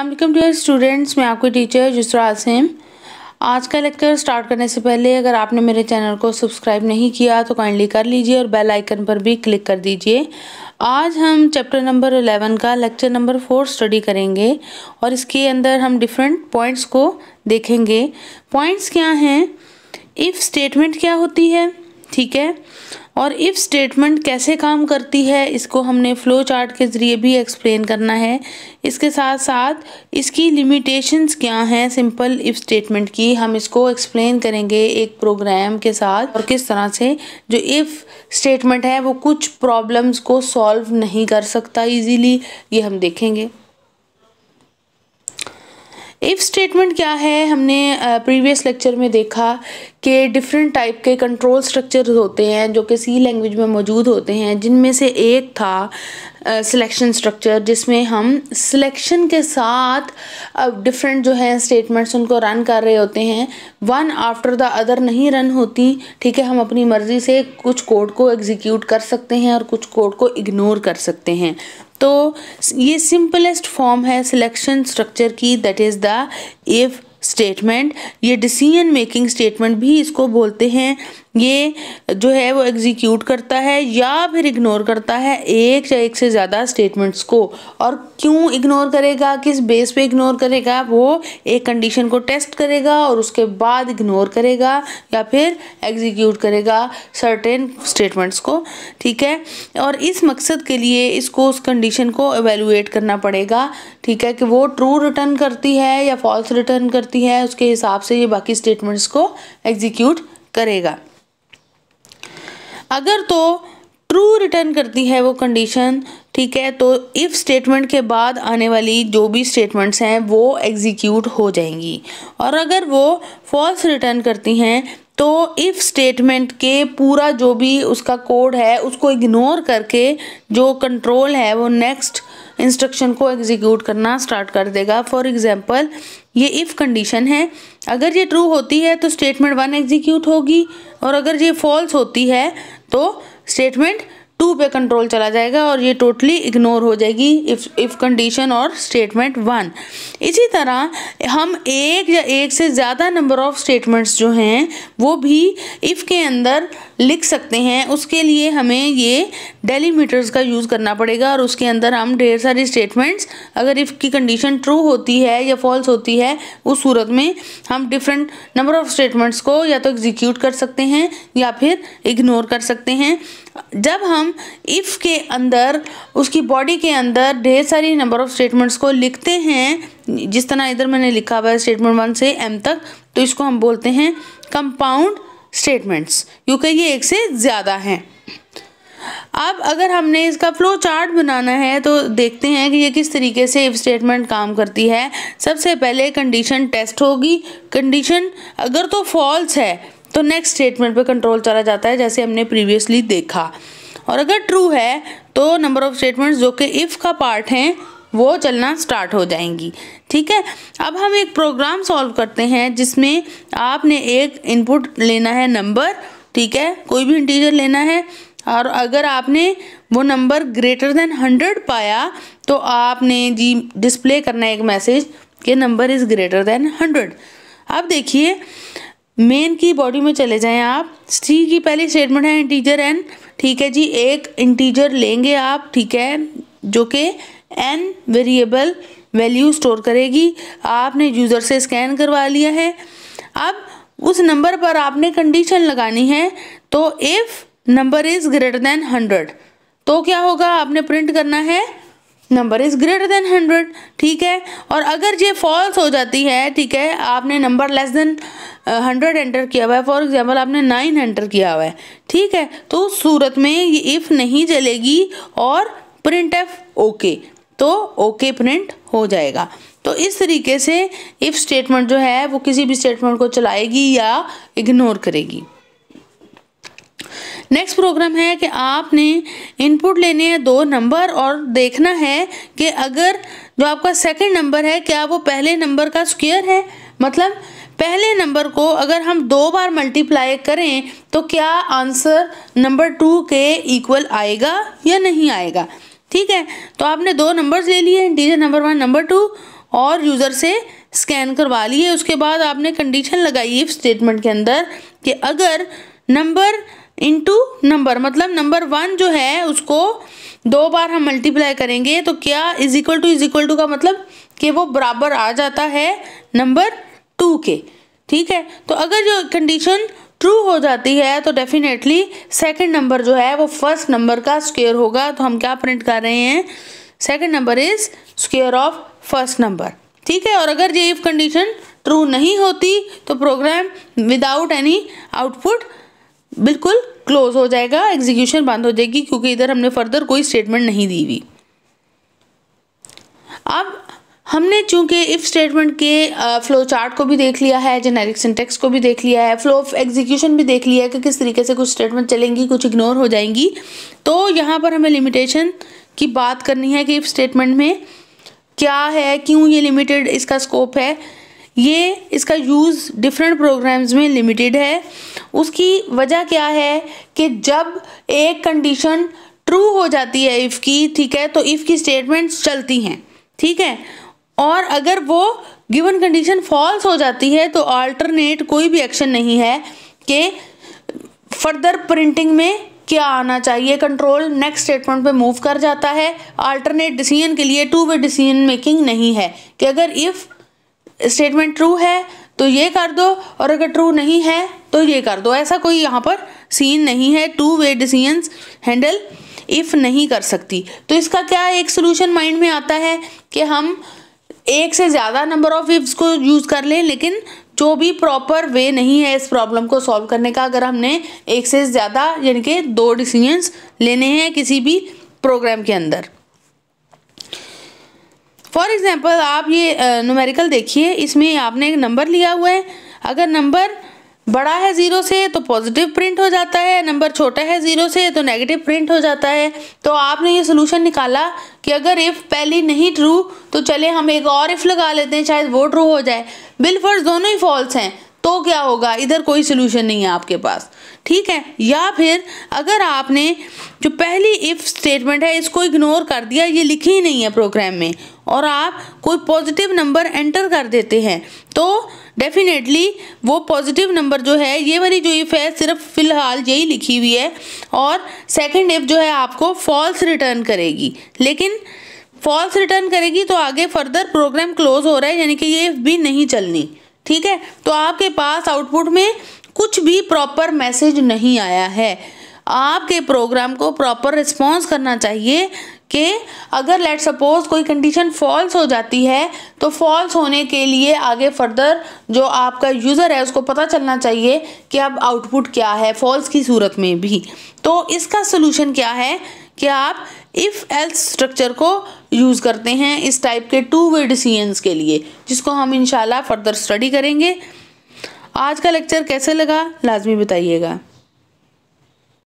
अल्लाम dear students मैं आपकी टीचर जसरा सिम आज का लेक्चर स्टार्ट करने से पहले अगर आपने मेरे चैनल को सब्सक्राइब नहीं किया तो काइंडली कर लीजिए और बेल आइकन पर भी क्लिक कर दीजिए आज हम चैप्टर नंबर 11 का लेक्चर नंबर फोर स्टडी करेंगे और इसके अंदर हम डिफरेंट पॉइंट्स को देखेंगे पॉइंट्स क्या हैं इफ़ स्टेटमेंट क्या होती है ठीक है और इफ़ स्टेटमेंट कैसे काम करती है इसको हमने फ़्लो चार्ट के ज़रिए भी एक्सप्लेन करना है इसके साथ साथ इसकी लिमिटेशंस क्या हैं सिंपल इफ़ स्टेटमेंट की हम इसको एक्सप्लेन करेंगे एक प्रोग्राम के साथ और किस तरह से जो इफ़ स्टेटमेंट है वो कुछ प्रॉब्लम्स को सॉल्व नहीं कर सकता इजीली ये हम देखेंगे इफ़ स्टेटमेंट क्या है हमने प्रीवियस लेक्चर में देखा कि डिफरेंट टाइप के कंट्रोल स्ट्रक्चर होते हैं जो कि सी लैंग्वेज में मौजूद होते हैं जिनमें से एक था सिलेक्शन uh, स्ट्रक्चर जिसमें हम सिलेक्शन के साथ अब डिफरेंट जो हैं स्टेटमेंट्स उनको रन कर रहे होते हैं वन आफ्टर द अदर नहीं रन होती ठीक है हम अपनी मर्ज़ी से कुछ कोड को एग्जीक्यूट कर सकते हैं और कुछ कोड को इग्नोर कर सकते हैं तो ये सिंपलेस्ट फॉर्म है सिलेक्शन स्ट्रक्चर की that is the if statement ये डिसीजन मेकिंग स्टेटमेंट भी इसको बोलते हैं ये जो है वो एग्जीक्यूट करता है या फिर इग्नोर करता है एक या एक से ज़्यादा स्टेटमेंट्स को और क्यों इग्नोर करेगा किस बेस पे इग्नोर करेगा वो एक कंडीशन को टेस्ट करेगा और उसके बाद इग्नोर करेगा या फिर एग्जीक्यूट करेगा सर्टेन स्टेटमेंट्स को ठीक है और इस मकसद के लिए इसको उस कंडीशन को एवेलुएट करना पड़ेगा ठीक है कि वो ट्रू रिटर्न करती है या फॉल्स रिटर्न करती है उसके हिसाब से ये बाकी स्टेटमेंट्स को एग्जीक्यूट करेगा अगर तो ट्रू रिटर्न करती है वो कंडीशन ठीक है तो इफ़ स्टेटमेंट के बाद आने वाली जो भी स्टेटमेंट्स हैं वो एग्जीक्यूट हो जाएंगी और अगर वो फॉल्स रिटर्न करती हैं तो इफ़ स्टेटमेंट के पूरा जो भी उसका कोड है उसको इग्नोर करके जो कंट्रोल है वो नेक्स्ट इंस्ट्रक्शन को एग्जीक्यूट करना स्टार्ट कर देगा फॉर एग्ज़ाम्पल ये इफ़ कंडीशन है अगर ये ट्रू होती है तो स्टेटमेंट वन एग्जीक्यूट होगी और अगर ये फॉल्स होती है तो स्टेटमेंट टू पे कंट्रोल चला जाएगा और ये टोटली इग्नोर हो जाएगी इफ़ इफ़ कंडीशन और स्टेटमेंट वन इसी तरह हम एक या एक से ज़्यादा नंबर ऑफ स्टेटमेंट्स जो हैं वो भी इफ़ के अंदर लिख सकते हैं उसके लिए हमें ये डेलीमीटर्स का यूज़ करना पड़ेगा और उसके अंदर हम ढेर सारी स्टेटमेंट्स अगर इफ़ की कंडीशन ट्रू होती है या फॉल्स होती है उस सूरत में हम डिफरेंट नंबर ऑफ स्टेटमेंट्स को या तो एग्जीक्यूट कर सकते हैं या फिर इग्नोर कर सकते हैं जब हम इफ़ के अंदर उसकी बॉडी के अंदर ढेर सारी नंबर ऑफ़ स्टेटमेंट्स को लिखते हैं जिस तरह इधर मैंने लिखा हुआ है स्टेटमेंट वन से एम तक तो इसको हम बोलते हैं कंपाउंड स्टेटमेंट्स क्योंकि ये एक से ज़्यादा हैं अब अगर हमने इसका फ्लो चार्ट बनाना है तो देखते हैं कि ये किस तरीके से इफ स्टेटमेंट काम करती है सबसे पहले कंडीशन टेस्ट होगी कंडीशन अगर तो फॉल्स है तो नेक्स्ट स्टेटमेंट पे कंट्रोल चला जाता है जैसे हमने प्रीवियसली देखा और अगर ट्रू है तो नंबर ऑफ स्टेटमेंट्स जो कि इफ़ का पार्ट हैं वो चलना स्टार्ट हो जाएंगी ठीक है अब हम एक प्रोग्राम सॉल्व करते हैं जिसमें आपने एक इनपुट लेना है नंबर ठीक है कोई भी इंटीजर लेना है और अगर आपने वो नंबर ग्रेटर देन हंड्रेड पाया तो आपने जी डिस्प्ले करना है एक मैसेज कि number is greater than hundred अब देखिए मेन की बॉडी में चले जाएं आप सी की पहली स्टेटमेंट है इंटीजर एन ठीक है जी एक इंटीजर लेंगे आप ठीक है जो कि एन वेरिएबल वैल्यू स्टोर करेगी आपने यूज़र से स्कैन करवा लिया है अब उस नंबर पर आपने कंडीशन लगानी है तो if number is greater than hundred तो क्या होगा आपने प्रिंट करना है number is greater than hundred ठीक है और अगर ये फॉल्स हो जाती है ठीक है आपने number less than hundred enter किया हुआ है फॉर एग्जांपल आपने नाइन एंटर किया हुआ है ठीक है तो उस सूरत में ये इफ़ नहीं चलेगी और प्रिंट एफ ओके तो ओके okay प्रिंट हो जाएगा तो इस तरीके से इफ़ स्टेटमेंट जो है वो किसी भी स्टेटमेंट को चलाएगी या इग्नोर करेगी नेक्स्ट प्रोग्राम है कि आपने इनपुट लेने हैं दो नंबर और देखना है कि अगर जो आपका सेकंड नंबर है क्या वो पहले नंबर का स्क्वायर है मतलब पहले नंबर को अगर हम दो बार मल्टीप्लाई करें तो क्या आंसर नंबर टू के इक्वल आएगा या नहीं आएगा ठीक है तो आपने दो नंबर्स ले लिए integer number one number two और यूज़र से स्कैन करवा लिए उसके बाद आपने कंडीशन लगाई इफ स्टेटमेंट के अंदर कि अगर नंबर टू नंबर मतलब नंबर वन जो है उसको दो बार हम मल्टीप्लाई करेंगे तो क्या is equal to is equal to का मतलब कि वो बराबर आ जाता है नंबर टू के ठीक है तो अगर जो कंडीशन ट्रू हो जाती है तो डेफिनेटली सेकंड नंबर जो है वो फर्स्ट नंबर का स्क्वेयर होगा तो हम क्या प्रिंट कर रहे हैं second number is square of first number ठीक है और अगर ये इफ कंडीशन ट्रू नहीं होती तो प्रोग्राम विदाउट एनी आउटपुट बिल्कुल क्लोज हो जाएगा एग्जीक्यूशन बंद हो जाएगी क्योंकि इधर हमने फर्दर कोई स्टेटमेंट नहीं दी हुई अब हमने चूंकि इफ़ स्टेटमेंट के फ्लो चार्ट को भी देख लिया है जेनेरिक सिंटेक्स को भी देख लिया है फ्लो ऑफ एग्जीक्यूशन भी देख लिया है कि किस तरीके से कुछ स्टेटमेंट चलेंगी कुछ इग्नोर हो जाएंगी तो यहाँ पर हमें लिमिटेशन की बात करनी है कि इफ़ स्टेटमेंट में क्या है क्यों ये लिमिटेड इसका स्कोप है ये इसका यूज़ डिफरेंट प्रोग्राम्स में लिमिटेड है उसकी वजह क्या है कि जब एक कंडीशन ट्रू हो जाती है इफ़ की ठीक है तो इफ़ की स्टेटमेंट्स चलती हैं ठीक है और अगर वो गिवन कंडीशन फॉल्स हो जाती है तो अल्टरनेट कोई भी एक्शन नहीं है कि फर्दर प्रिंटिंग में क्या आना चाहिए कंट्रोल नेक्स्ट स्टेटमेंट पे मूव कर जाता है अल्टरनेट डिसीजन के लिए टू वे डिसीजन मेकिंग नहीं है कि अगर इफ़ स्टेटमेंट ट्रू है तो ये कर दो और अगर ट्रू नहीं है तो ये कर दो ऐसा कोई यहाँ पर सीन नहीं है two way decisions handle if नहीं कर सकती तो इसका क्या एक सोल्यूशन माइंड में आता है कि हम एक से ज़्यादा नंबर ऑफ इफ्स को यूज़ कर लें लेकिन जो भी प्रॉपर वे नहीं है इस प्रॉब्लम को सॉल्व करने का अगर हमने एक से ज़्यादा यानी कि दो डिसीजंस लेने हैं किसी भी प्रोग्राम के अंदर फॉर एग्ज़ाम्पल आप ये नूमेरिकल देखिए इसमें आपने एक नंबर लिया हुआ है अगर नंबर बड़ा है ज़ीरो से तो पॉजिटिव प्रिंट हो जाता है नंबर छोटा है ज़ीरो से तो नेगेटिव प्रिंट हो जाता है तो आपने ये सोल्यूशन निकाला कि अगर इफ़ पहली नहीं ट्रू तो चले हम एक और इफ़ लगा लेते हैं शायद वो ट्रू हो जाए बिल फर्ज दोनों ही फॉल्स हैं तो क्या होगा इधर कोई सोल्यूशन नहीं है आपके पास ठीक है या फिर अगर आपने जो पहली इफ़ स्टेटमेंट है इसको इग्नोर कर दिया ये लिखी ही नहीं है प्रोग्राम में और आप कोई पॉजिटिव नंबर एंटर कर देते हैं तो डेफिनेटली वो पॉजिटिव नंबर जो है ये वाली जो इफ़ है सिर्फ फ़िलहाल यही लिखी हुई है और सेकंड इफ़ जो है आपको फॉल्स रिटर्न करेगी लेकिन फॉल्स रिटर्न करेगी तो आगे फर्दर प्रोग्राम क्लोज हो रहा है यानी कि ये इफ़ भी नहीं चलनी ठीक है तो आपके पास आउटपुट में कुछ भी प्रॉपर मैसेज नहीं आया है आपके प्रोग्राम को प्रॉपर रिस्पॉन्स करना चाहिए कि अगर लेट सपोज कोई कंडीशन फॉल्स हो जाती है तो फॉल्स होने के लिए आगे फर्दर जो आपका यूज़र है उसको पता चलना चाहिए कि अब आउटपुट क्या है फॉल्स की सूरत में भी तो इसका सोल्यूशन क्या है कि आप इफ़ एल्स स्ट्रक्चर को यूज़ करते हैं इस टाइप के टू वे डिसीजंस के लिए जिसको हम इंशाल्लाह फर्दर स्टडी करेंगे आज का लेक्चर कैसे लगा लाजमी बताइएगा